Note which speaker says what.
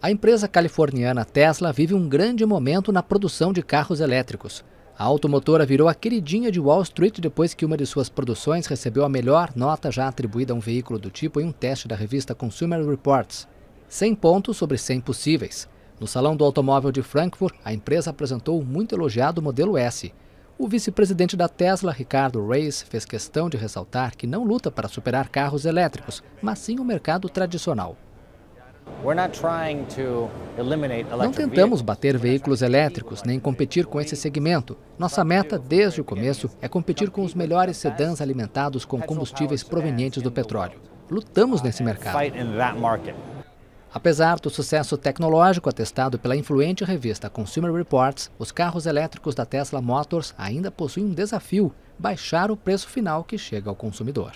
Speaker 1: A empresa californiana Tesla vive um grande momento na produção de carros elétricos. A automotora virou a queridinha de Wall Street depois que uma de suas produções recebeu a melhor nota já atribuída a um veículo do tipo em um teste da revista Consumer Reports. 100 pontos sobre 100 possíveis. No Salão do Automóvel de Frankfurt, a empresa apresentou o muito elogiado modelo S. O vice-presidente da Tesla, Ricardo Reis, fez questão de ressaltar que não luta para superar carros elétricos, mas sim o mercado tradicional. Não tentamos bater veículos elétricos nem competir com esse segmento. Nossa meta, desde o começo, é competir com os melhores sedãs alimentados com combustíveis provenientes do petróleo. Lutamos nesse mercado. Apesar do sucesso tecnológico atestado pela influente revista Consumer Reports, os carros elétricos da Tesla Motors ainda possuem um desafio: baixar o preço final que chega ao consumidor.